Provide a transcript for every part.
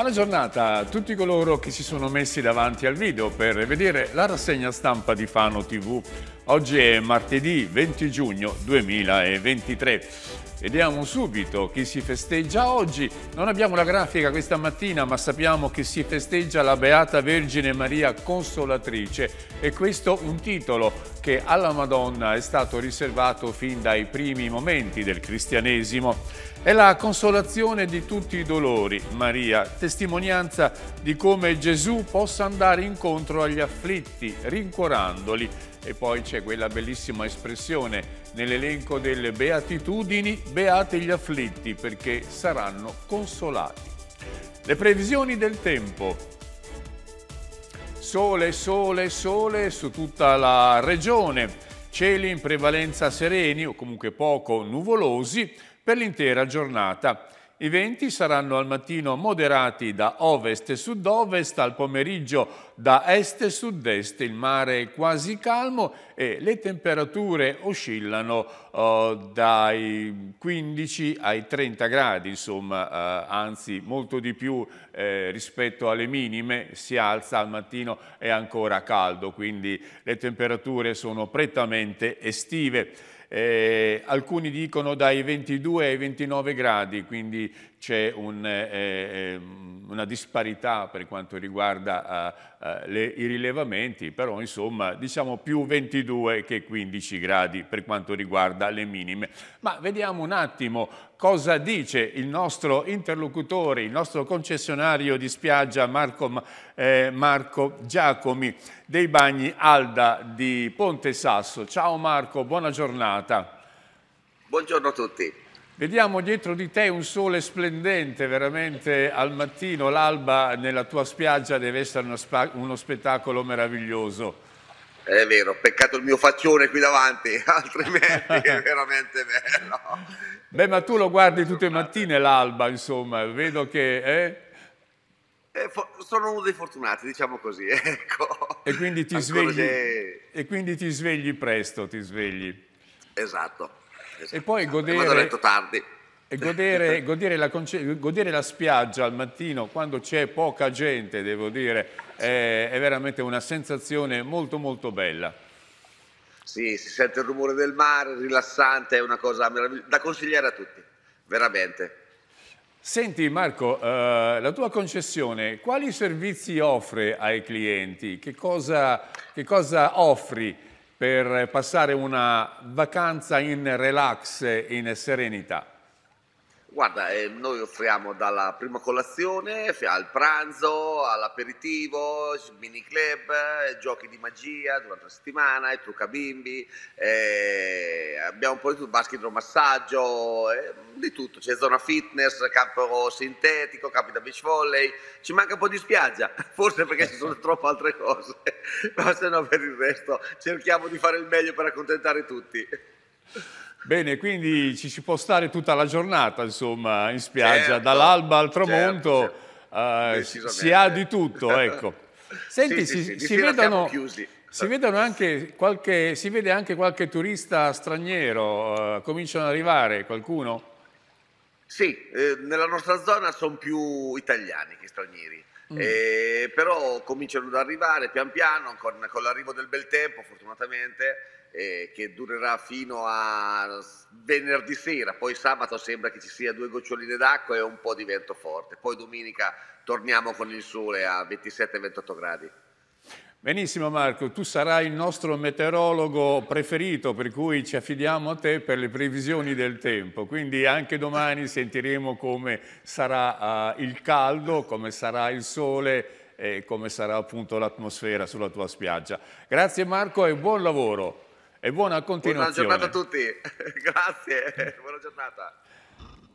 Buona giornata a tutti coloro che si sono messi davanti al video per vedere la rassegna stampa di Fano TV. Oggi è martedì 20 giugno 2023. Vediamo subito chi si festeggia oggi. Non abbiamo la grafica questa mattina, ma sappiamo che si festeggia la Beata Vergine Maria Consolatrice e questo un titolo che alla Madonna è stato riservato fin dai primi momenti del cristianesimo. È la consolazione di tutti i dolori, Maria, testimonianza di come Gesù possa andare incontro agli afflitti, rincuorandoli e poi c'è quella bellissima espressione nell'elenco delle beatitudini, beate gli afflitti perché saranno consolati. Le previsioni del tempo. Sole, sole, sole su tutta la regione. Cieli in prevalenza sereni o comunque poco nuvolosi per l'intera giornata. I venti saranno al mattino moderati da ovest e sud-ovest, al pomeriggio da est e sud-est, il mare è quasi calmo e le temperature oscillano eh, dai 15 ai 30 gradi, insomma, eh, anzi molto di più eh, rispetto alle minime, si alza al mattino è ancora caldo, quindi le temperature sono prettamente estive eh, alcuni dicono dai 22 ai 29 gradi, quindi c'è un, eh, eh, una disparità per quanto riguarda eh, eh, le, i rilevamenti, però insomma diciamo più 22 che 15 gradi per quanto riguarda le minime. Ma vediamo un attimo cosa dice il nostro interlocutore, il nostro concessionario di spiaggia Marco, eh, Marco Giacomi dei Bagni Alda di Ponte Sasso. Ciao Marco, buona giornata. Buongiorno a tutti. Vediamo dietro di te un sole splendente, veramente al mattino, l'alba nella tua spiaggia deve essere uno, uno, spettacolo meraviglioso. È vero, peccato il mio faccione qui davanti, altrimenti è veramente bello. Beh, ma tu lo guardi tutte le mattine l'alba, insomma, vedo che... Eh? Eh, sono uno dei fortunati, diciamo così, ecco. E quindi ti, svegli, se... e quindi ti svegli presto, ti svegli. Esatto esatto, e poi godere, godere, godere, la, godere, la, spiaggia al mattino quando c'è poca gente, devo dire, è, è veramente una sensazione molto molto bella. Sì, si sente il rumore del mare, rilassante, è una cosa meravigliosa, da consigliare a tutti, veramente. Senti Marco, eh, la tua concessione quali servizi offre ai clienti? Che cosa, che cosa offri? per passare una vacanza in relax, in serenità. Guarda, eh, noi offriamo dalla prima colazione al pranzo, all'aperitivo, mini club, eh, giochi di magia durante la settimana, i trucca bimbi, eh, abbiamo poi tutto, basket massaggio, eh, di tutto, c'è zona fitness, campo sintetico, campi da beach volley, ci manca un po' di spiaggia, forse perché ci sono troppe altre cose, ma se no per il resto cerchiamo di fare il meglio per accontentare tutti. Bene, quindi ci si può stare tutta la giornata, insomma, in spiaggia, certo, dall'alba al certo, tramonto, certo, certo. Uh, si ha di tutto, ecco. Senti, sì, si, sì, sì, si, vedono, si, anche qualche, si vede anche qualche turista straniero, uh, cominciano ad arrivare qualcuno? Sì, eh, nella nostra zona sono più italiani che stranieri. Mm. Eh, però cominciano ad arrivare pian piano con, con l'arrivo del bel tempo, fortunatamente. Eh, che durerà fino a venerdì sera, poi sabato sembra che ci sia due goccioline d'acqua e un po' di vento forte, poi domenica torniamo con il sole a 27-28 gradi. Benissimo Marco, tu sarai il nostro meteorologo preferito, per cui ci affidiamo a te per le previsioni del tempo. Quindi anche domani sentiremo come sarà uh, il caldo, come sarà il sole e come sarà appunto l'atmosfera sulla tua spiaggia. Grazie Marco e buon lavoro e buona continuazione. Buona giornata a tutti, grazie, buona giornata.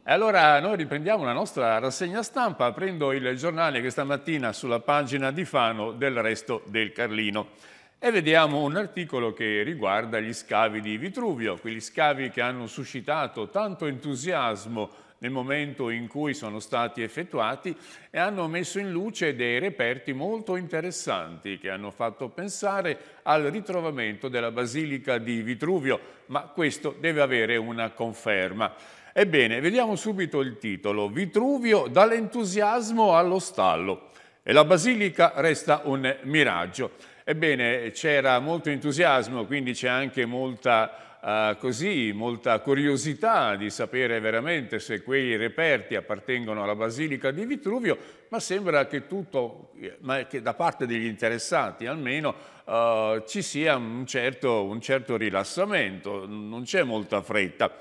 E allora noi riprendiamo la nostra rassegna stampa, prendo il giornale che stamattina sulla pagina di Fano del resto del Carlino e vediamo un articolo che riguarda gli scavi di Vitruvio, quegli scavi che hanno suscitato tanto entusiasmo nel momento in cui sono stati effettuati e hanno messo in luce dei reperti molto interessanti che hanno fatto pensare al ritrovamento della Basilica di Vitruvio, ma questo deve avere una conferma. Ebbene, vediamo subito il titolo, Vitruvio dall'entusiasmo allo stallo e la basilica resta un miraggio. Ebbene, c'era molto entusiasmo, quindi c'è anche molta Uh, così molta curiosità di sapere veramente se quei reperti appartengono alla Basilica di Vitruvio, ma sembra che tutto, che da parte degli interessati almeno, uh, ci sia un certo, un certo rilassamento, non c'è molta fretta.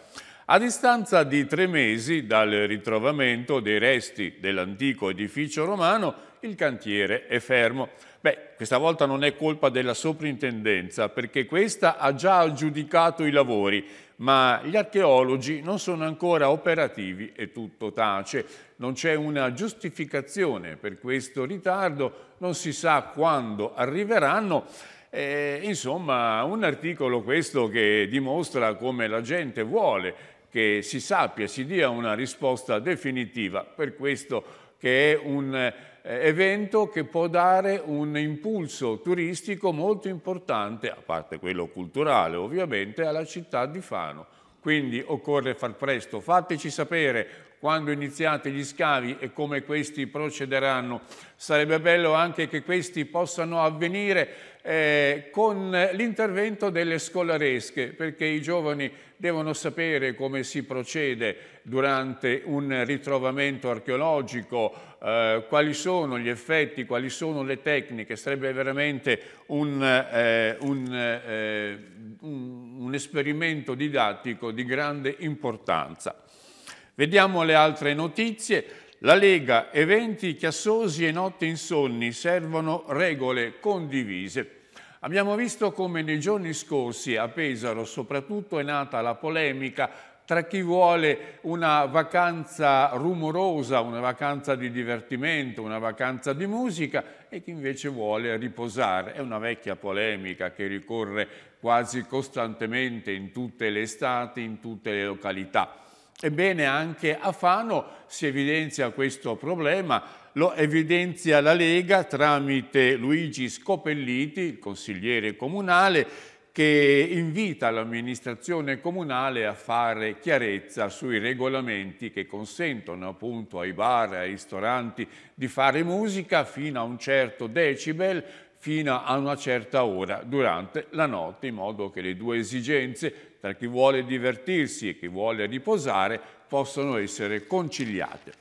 A distanza di tre mesi dal ritrovamento dei resti dell'antico edificio romano, il cantiere è fermo. Beh, questa volta non è colpa della soprintendenza, perché questa ha già aggiudicato i lavori, ma gli archeologi non sono ancora operativi e tutto tace. Non c'è una giustificazione per questo ritardo, non si sa quando arriveranno. E, insomma, un articolo questo che dimostra come la gente vuole che si sappia, si dia una risposta definitiva per questo che è un eh, evento che può dare un impulso turistico molto importante, a parte quello culturale ovviamente, alla città di Fano. Quindi occorre far presto, fateci sapere quando iniziate gli scavi e come questi procederanno. Sarebbe bello anche che questi possano avvenire eh, con l'intervento delle scolaresche, perché i giovani devono sapere come si procede durante un ritrovamento archeologico, eh, quali sono gli effetti, quali sono le tecniche. Sarebbe veramente un, eh, un, eh, un, un esperimento didattico di grande importanza. Vediamo le altre notizie. La Lega, eventi chiassosi e notti insonni, servono regole condivise. Abbiamo visto come nei giorni scorsi a Pesaro soprattutto è nata la polemica tra chi vuole una vacanza rumorosa, una vacanza di divertimento, una vacanza di musica e chi invece vuole riposare. È una vecchia polemica che ricorre quasi costantemente in tutte le estati, in tutte le località. Ebbene anche a Fano si evidenzia questo problema, lo evidenzia la Lega tramite Luigi Scopelliti, consigliere comunale, che invita l'amministrazione comunale a fare chiarezza sui regolamenti che consentono appunto ai bar e ai ristoranti di fare musica fino a un certo decibel, fino a una certa ora durante la notte, in modo che le due esigenze, tra chi vuole divertirsi e chi vuole riposare, possono essere conciliate.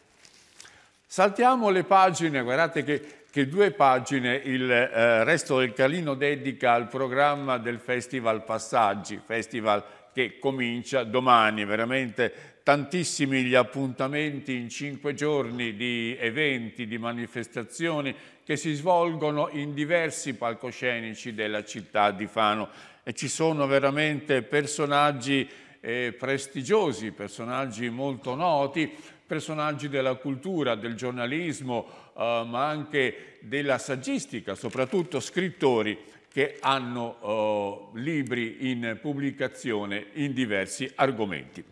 Saltiamo le pagine, guardate che, che due pagine il eh, resto del Calino dedica al programma del Festival Passaggi, Festival che comincia domani, veramente tantissimi gli appuntamenti in cinque giorni di eventi, di manifestazioni che si svolgono in diversi palcoscenici della città di Fano e ci sono veramente personaggi eh, prestigiosi, personaggi molto noti, personaggi della cultura, del giornalismo, eh, ma anche della saggistica, soprattutto scrittori che hanno eh, libri in pubblicazione in diversi argomenti.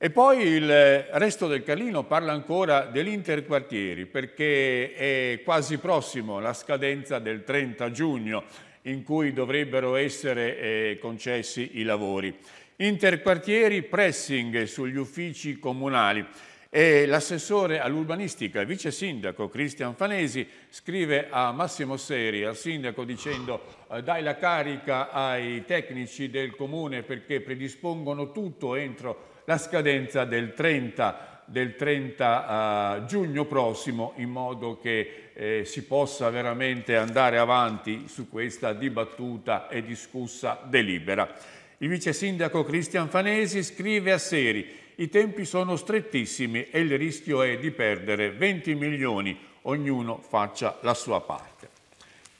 E poi il resto del Carlino parla ancora dell'interquartieri perché è quasi prossimo la scadenza del 30 giugno in cui dovrebbero essere eh, concessi i lavori. Interquartieri pressing sugli uffici comunali. E l'assessore all'urbanistica, vice sindaco Cristian Fanesi, scrive a Massimo Seri, al sindaco, dicendo eh, dai la carica ai tecnici del comune perché predispongono tutto entro la scadenza del 30, del 30 uh, eh, giugno prossimo in modo che eh, si possa veramente andare avanti su questa dibattuta e discussa delibera. Il vice sindaco Cristian Fanesi scrive a Seri i tempi sono strettissimi e il rischio è di perdere 20 milioni, ognuno faccia la sua parte.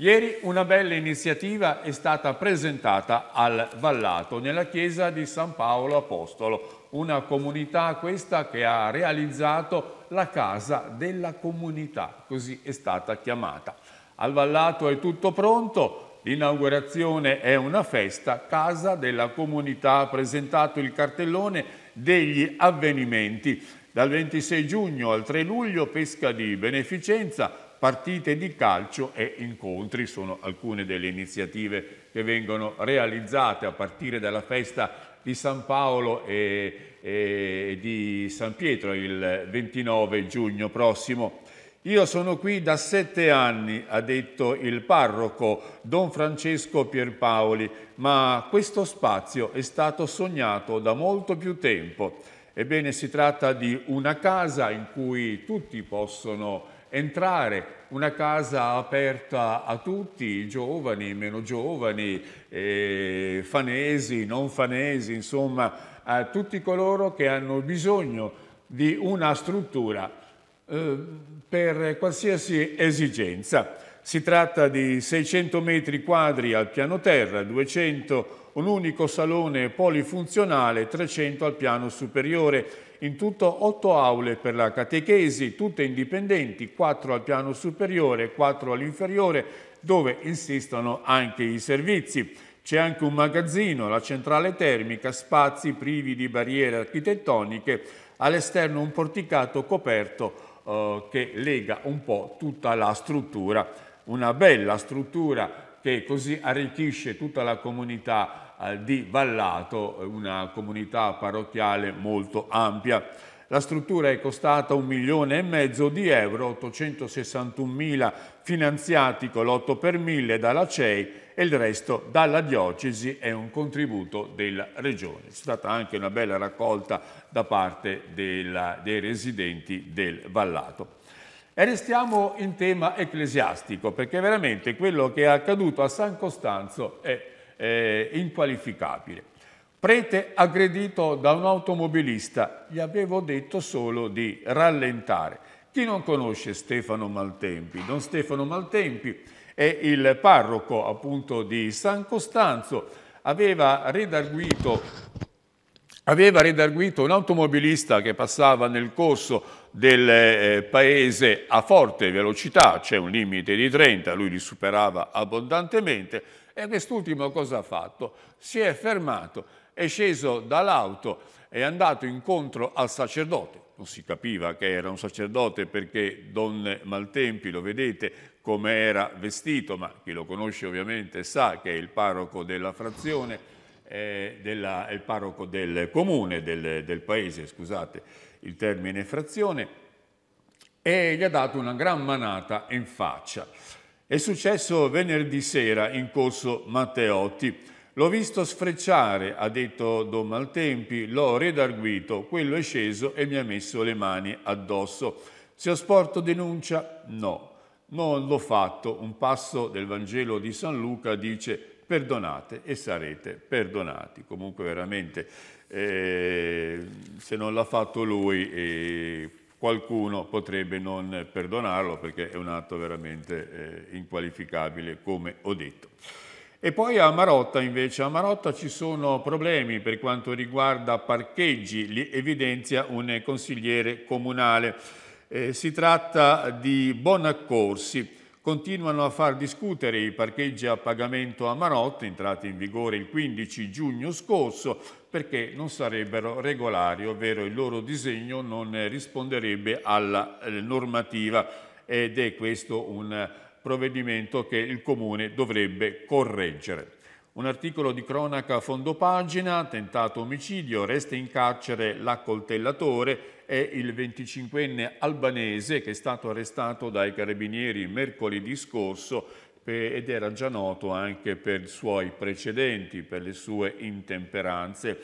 Ieri una bella iniziativa è stata presentata al Vallato, nella chiesa di San Paolo Apostolo, una comunità questa che ha realizzato la casa della comunità, così è stata chiamata. Al Vallato è tutto pronto, l'inaugurazione è una festa, casa della comunità ha presentato il cartellone degli avvenimenti. Dal 26 giugno al 3 luglio pesca di beneficenza, partite di calcio e incontri sono alcune delle iniziative che vengono realizzate a partire dalla festa di San Paolo e, e di San Pietro il 29 giugno prossimo. Io sono qui da sette anni, ha detto il parroco Don Francesco Pierpaoli, ma questo spazio è stato sognato da molto più tempo. Ebbene, si tratta di una casa in cui tutti possono entrare, una casa aperta a tutti, giovani, meno giovani, eh, fanesi, non fanesi, insomma, a tutti coloro che hanno bisogno di una struttura eh, per qualsiasi esigenza. Si tratta di 600 metri quadri al piano terra, 200 un unico salone polifunzionale, 300 al piano superiore, in tutto 8 aule per la catechesi, tutte indipendenti, 4 al piano superiore, 4 all'inferiore, dove insistono anche i servizi. C'è anche un magazzino, la centrale termica, spazi privi di barriere architettoniche, all'esterno un porticato coperto eh, che lega un po' tutta la struttura, una bella struttura che così arricchisce tutta la comunità eh, di Vallato, una comunità parrocchiale molto ampia. La struttura è costata un milione e mezzo di euro, 861.000 finanziati con l'8 per mille dalla CEI e il resto dalla diocesi e un contributo della regione. C'è stata anche una bella raccolta da parte della, dei residenti del Vallato. E restiamo in tema ecclesiastico, perché veramente quello che è accaduto a San Costanzo è eh, inqualificabile. Prete aggredito da un automobilista, gli avevo detto solo di rallentare. Chi non conosce Stefano Maltempi? Don Stefano Maltempi è il parroco appunto di San Costanzo, aveva redarguito, aveva redarguito un automobilista che passava nel corso del eh, paese a forte velocità, c'è un limite di 30, lui li superava abbondantemente, e quest'ultimo cosa ha fatto? Si è fermato è sceso dall'auto, è andato incontro al sacerdote, non si capiva che era un sacerdote perché Don Maltempi, lo vedete come era vestito, ma chi lo conosce ovviamente sa che è il parroco della frazione, eh, della, è il parroco del comune, del, del paese, scusate il termine frazione, e gli ha dato una gran manata in faccia. È successo venerdì sera in corso Matteotti. L'ho visto sfrecciare, ha detto Don Maltempi, l'ho redarguito, quello è sceso e mi ha messo le mani addosso. Se ho sporto denuncia? No, non l'ho fatto. Un passo del Vangelo di San Luca dice perdonate e sarete perdonati. Comunque veramente, eh, se non l'ha fatto lui, eh, qualcuno potrebbe non perdonarlo perché è un atto veramente eh, inqualificabile, come ho detto. E poi a Marotta invece, a Marotta ci sono problemi per quanto riguarda parcheggi, li evidenzia un consigliere comunale. Eh, si tratta di Bonaccorsi. Continuano a far discutere i parcheggi a pagamento a Marotta, entrati in vigore il 15 giugno scorso, perché non sarebbero regolari, ovvero il loro disegno non risponderebbe alla eh, normativa ed è questo un provvedimento che il Comune dovrebbe correggere. Un articolo di cronaca a fondo pagina, tentato omicidio, resta in carcere l'accoltellatore e il 25enne albanese che è stato arrestato dai carabinieri mercoledì scorso ed era già noto anche per i suoi precedenti, per le sue intemperanze.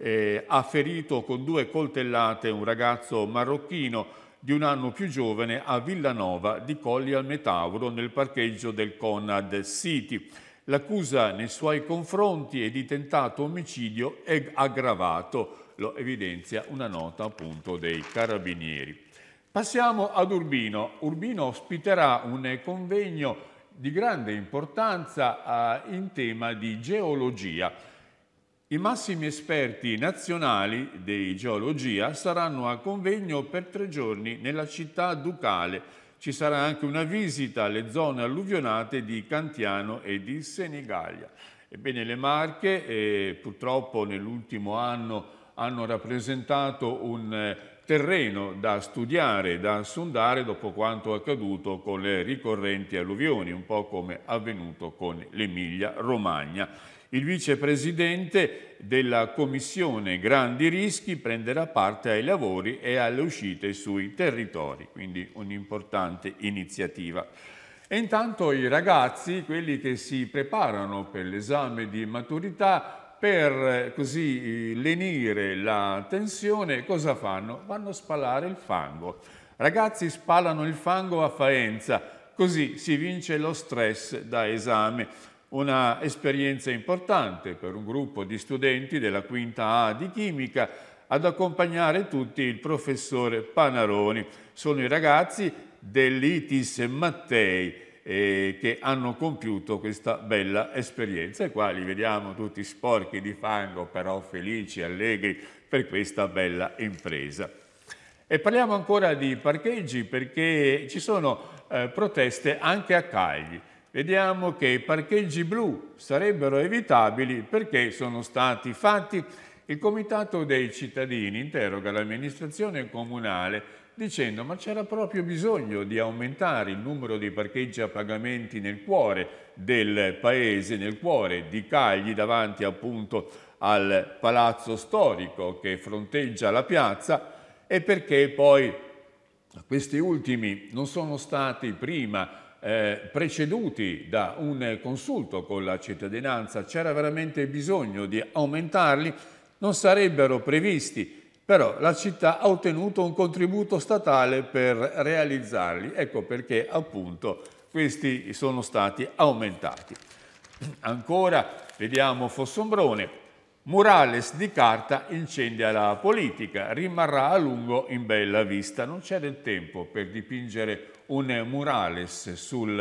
Eh, ha ferito con due coltellate un ragazzo marocchino di un anno più giovane a Villanova di Colli al Metauro nel parcheggio del Conad City. L'accusa nei suoi confronti è di tentato omicidio e aggravato, lo evidenzia una nota appunto dei carabinieri. Passiamo ad Urbino. Urbino ospiterà un convegno di grande importanza eh, in tema di geologia. I massimi esperti nazionali di geologia saranno a convegno per tre giorni nella città ducale. Ci sarà anche una visita alle zone alluvionate di Cantiano e di Senigallia. Ebbene, le Marche eh, purtroppo nell'ultimo anno hanno rappresentato un eh, terreno da studiare, da sondare dopo quanto accaduto con le ricorrenti alluvioni, un po' come avvenuto con l'Emilia-Romagna. Il vicepresidente della Commissione Grandi Rischi prenderà parte ai lavori e alle uscite sui territori, quindi un'importante iniziativa. E intanto i ragazzi, quelli che si preparano per l'esame di maturità, per eh, così lenire la tensione, cosa fanno? Vanno a spalare il fango. Ragazzi spalano il fango a Faenza, così si vince lo stress da esame. Una esperienza importante per un gruppo di studenti della quinta A di chimica ad accompagnare tutti il professore Panaroni. Sono i ragazzi dell'ITIS Mattei eh, che hanno compiuto questa bella esperienza e qua li vediamo tutti sporchi di fango però felici, allegri per questa bella impresa. E parliamo ancora di parcheggi perché ci sono eh, proteste anche a Cagli vediamo che i parcheggi blu sarebbero evitabili perché sono stati fatti. Il Comitato dei cittadini interroga l'amministrazione comunale dicendo ma c'era proprio bisogno di aumentare il numero di parcheggi a pagamenti nel cuore del paese, nel cuore di Cagli, davanti appunto al palazzo storico che fronteggia la piazza e perché poi questi ultimi non sono stati prima eh, preceduti da un consulto con la cittadinanza, c'era veramente bisogno di aumentarli, non sarebbero previsti, però la città ha ottenuto un contributo statale per realizzarli, ecco perché appunto questi sono stati aumentati. Ancora vediamo Fossombrone, Morales di carta incendia la politica, rimarrà a lungo in bella vista. Non c'è del tempo per dipingere un murales sul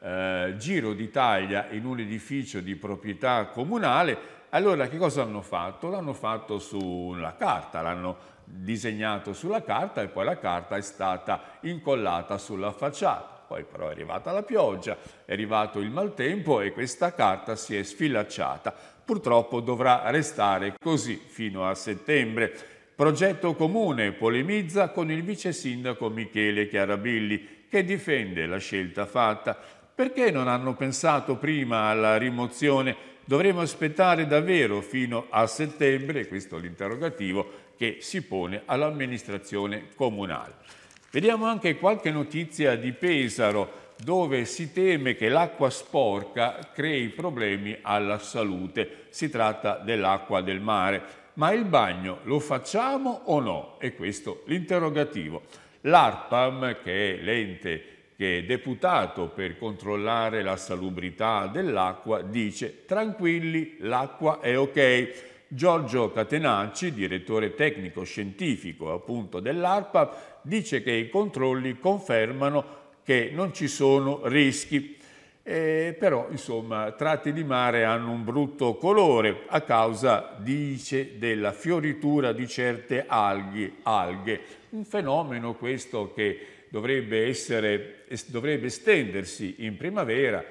eh, Giro d'Italia in un edificio di proprietà comunale, allora che cosa hanno fatto? L'hanno fatto sulla carta, l'hanno disegnato sulla carta e poi la carta è stata incollata sulla facciata poi però è arrivata la pioggia, è arrivato il maltempo e questa carta si è sfilacciata. Purtroppo dovrà restare così fino a settembre. Progetto Comune polemizza con il vice sindaco Michele Chiarabilli che difende la scelta fatta. Perché non hanno pensato prima alla rimozione? Dovremo aspettare davvero fino a settembre, questo è l'interrogativo che si pone all'amministrazione comunale. Vediamo anche qualche notizia di Pesaro, dove si teme che l'acqua sporca crei problemi alla salute. Si tratta dell'acqua del mare. Ma il bagno lo facciamo o no? E questo l'interrogativo. L'ARPAM, che è l'ente che è deputato per controllare la salubrità dell'acqua, dice tranquilli, l'acqua è ok. Giorgio Catenacci, direttore tecnico scientifico appunto dell'ARPA, dice che i controlli confermano che non ci sono rischi. Eh, però insomma tratti di mare hanno un brutto colore a causa, dice, della fioritura di certe alghi, alghe, un fenomeno questo che dovrebbe, essere, dovrebbe estendersi in primavera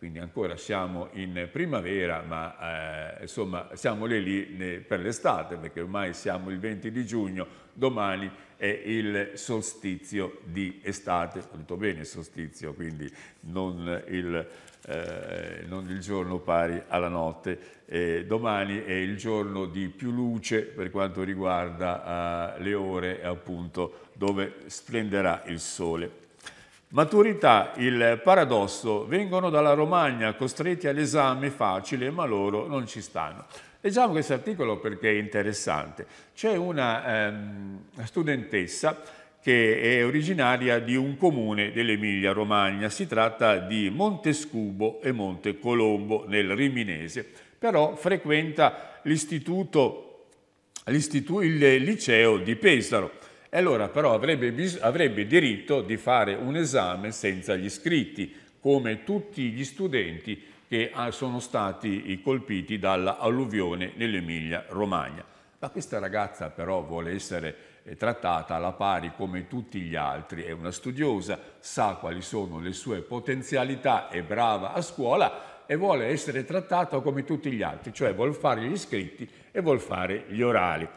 quindi ancora siamo in primavera, ma eh, insomma siamo lì per l'estate, perché ormai siamo il 20 di giugno, domani è il solstizio di estate, tutto detto bene solstizio, quindi non il, eh, non il giorno pari alla notte, eh, domani è il giorno di più luce per quanto riguarda eh, le ore appunto dove splenderà il sole. Maturità, il paradosso, vengono dalla Romagna, costretti all'esame facile, ma loro non ci stanno. Leggiamo questo articolo perché è interessante. C'è una ehm, studentessa che è originaria di un comune dell'Emilia Romagna. Si tratta di Montescubo e Monte Colombo nel Riminese, però frequenta l'istituto, il liceo di Pesaro. E allora però avrebbe, avrebbe diritto di fare un esame senza gli iscritti, come tutti gli studenti che ah, sono stati colpiti dall'alluvione nell'Emilia Romagna. Ma questa ragazza però vuole essere eh, trattata alla pari come tutti gli altri, è una studiosa, sa quali sono le sue potenzialità, è brava a scuola e vuole essere trattata come tutti gli altri, cioè vuol fare gli iscritti e vuol fare gli orali.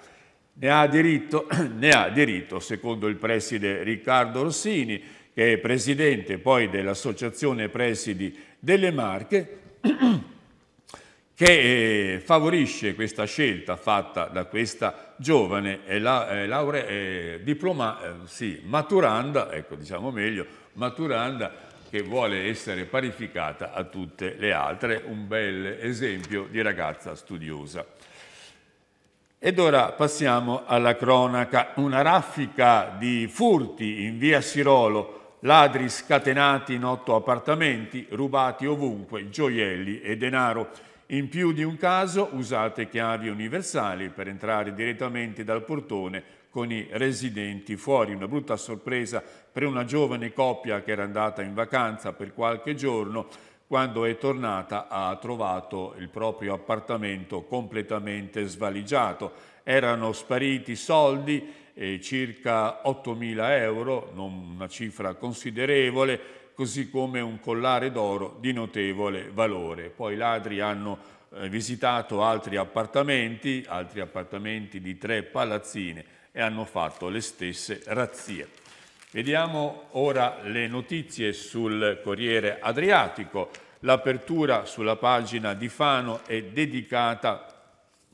Ne ha diritto, ne ha diritto secondo il preside Riccardo Rossini, che è presidente poi dell'Associazione Presidi delle Marche, che eh, favorisce questa scelta fatta da questa giovane eh, laurea, eh, diploma, sì, maturanda, ecco diciamo meglio, maturanda che vuole essere parificata a tutte le altre, un bel esempio di ragazza studiosa. Ed ora passiamo alla cronaca, una raffica di furti in via Sirolo, ladri scatenati in otto appartamenti, rubati ovunque gioielli e denaro. In più di un caso usate chiavi universali per entrare direttamente dal portone con i residenti fuori. Una brutta sorpresa per una giovane coppia che era andata in vacanza per qualche giorno quando è tornata ha trovato il proprio appartamento completamente svaligiato. Erano spariti soldi, eh, circa 8.000 euro, non una cifra considerevole, così come un collare d'oro di notevole valore. Poi i ladri hanno eh, visitato altri appartamenti, altri appartamenti di tre palazzine e hanno fatto le stesse razzie. Vediamo ora le notizie sul Corriere Adriatico. L'apertura sulla pagina di Fano è dedicata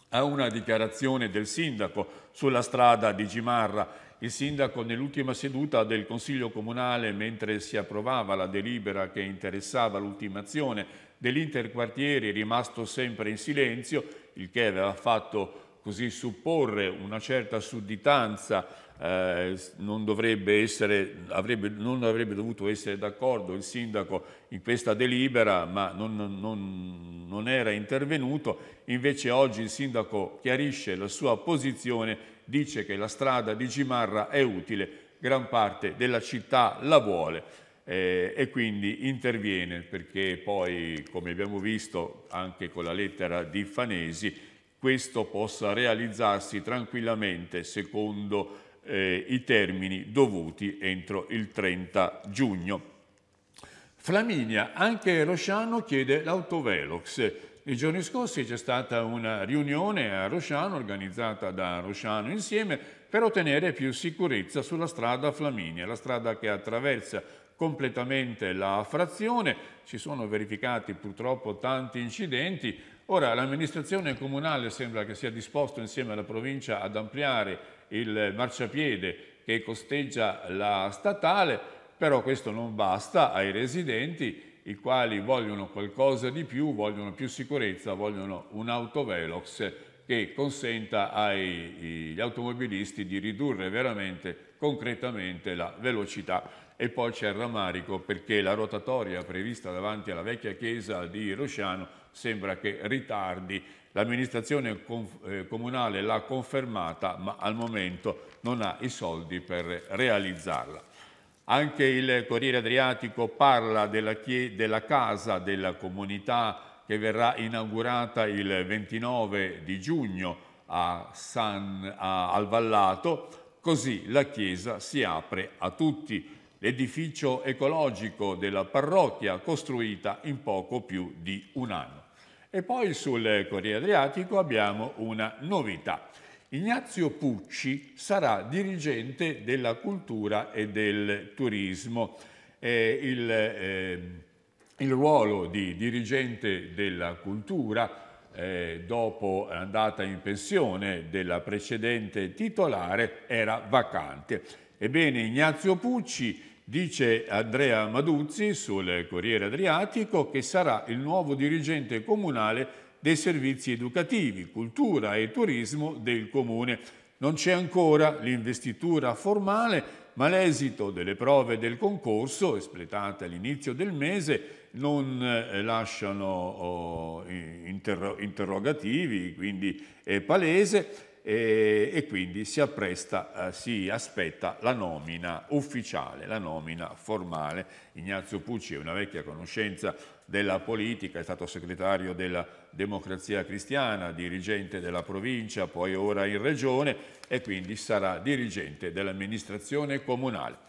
a una dichiarazione del sindaco sulla strada di Gimarra. Il sindaco nell'ultima seduta del Consiglio Comunale, mentre si approvava la delibera che interessava l'ultimazione dell'interquartiere, è rimasto sempre in silenzio, il che aveva fatto così supporre una certa sudditanza eh, non, dovrebbe essere, avrebbe, non avrebbe dovuto essere d'accordo il sindaco in questa delibera, ma non, non, non era intervenuto. Invece oggi il sindaco chiarisce la sua posizione, dice che la strada di Gimarra è utile, gran parte della città la vuole. Eh, e quindi interviene perché poi, come abbiamo visto anche con la lettera di Fanesi, questo possa realizzarsi tranquillamente secondo eh, i termini dovuti entro il 30 giugno. Flaminia, anche Rosciano chiede l'autovelox. Nei giorni scorsi c'è stata una riunione a Rosciano organizzata da Rosciano insieme per ottenere più sicurezza sulla strada Flaminia, la strada che attraversa completamente la frazione. Si sono verificati purtroppo tanti incidenti. Ora l'amministrazione comunale sembra che sia disposto insieme alla provincia ad ampliare il marciapiede che costeggia la statale, però questo non basta ai residenti i quali vogliono qualcosa di più, vogliono più sicurezza, vogliono un'autovelox che consenta agli automobilisti di ridurre veramente, concretamente la velocità e poi c'è il rammarico perché la rotatoria prevista davanti alla vecchia chiesa di Rosciano sembra che ritardi. L'amministrazione eh, comunale l'ha confermata ma al momento non ha i soldi per realizzarla. Anche il Corriere Adriatico parla della, della casa della comunità che verrà inaugurata il 29 di giugno a San, a, al Vallato, così la chiesa si apre a tutti l'edificio ecologico della parrocchia costruita in poco più di un anno. E poi sul Corriere Adriatico abbiamo una novità. Ignazio Pucci sarà dirigente della cultura e del turismo. Eh, il, eh, il, ruolo di dirigente della cultura, eh, dopo l'andata in pensione della precedente titolare, era vacante Ebbene, Ignazio Pucci dice Andrea Maduzzi sul Corriere Adriatico che sarà il nuovo dirigente comunale dei servizi educativi, cultura e turismo del Comune. Non c'è ancora l'investitura formale, ma l'esito delle prove del concorso, espletate all'inizio del mese, non eh, lasciano oh, interrogativi, quindi è palese e, eh, e quindi si, appresta, eh, si aspetta la nomina ufficiale, la nomina formale. Ignazio Pucci è una vecchia conoscenza della politica, è stato segretario della Democrazia Cristiana, dirigente della provincia, poi ora in regione e quindi sarà dirigente dell'amministrazione comunale.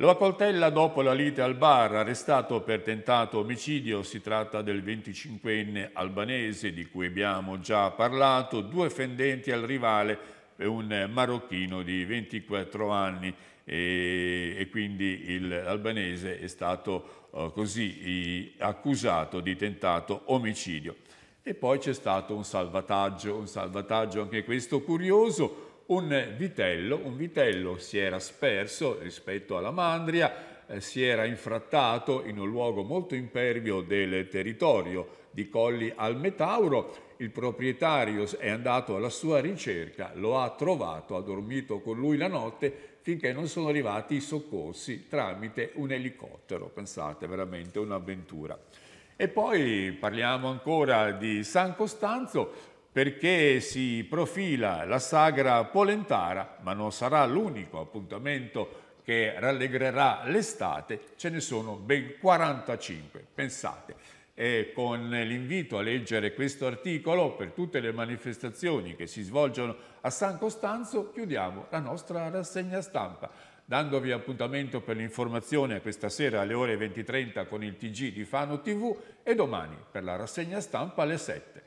Lo accoltella dopo la lite al bar, arrestato per tentato omicidio. Si tratta del 25enne albanese di cui abbiamo già parlato, due fendenti al rivale un marocchino di 24 anni e, e quindi l'albanese è stato uh, così accusato di tentato omicidio. E poi c'è stato un salvataggio, un salvataggio anche questo curioso, un vitello, un vitello si era sperso rispetto alla Mandria, eh, si era infrattato in un luogo molto impervio del territorio di Colli al Metauro. Il proprietario è andato alla sua ricerca, lo ha trovato, ha dormito con lui la notte finché non sono arrivati i soccorsi tramite un elicottero. Pensate, veramente un'avventura. E poi parliamo ancora di San Costanzo, perché si profila la sagra polentara, ma non sarà l'unico appuntamento che rallegrerà l'estate, ce ne sono ben 45, pensate. E con l'invito a leggere questo articolo per tutte le manifestazioni che si svolgono a San Costanzo, chiudiamo la nostra rassegna stampa dandovi appuntamento per l'informazione questa sera alle ore 20.30 con il TG di Fano TV e domani per la rassegna stampa alle 7.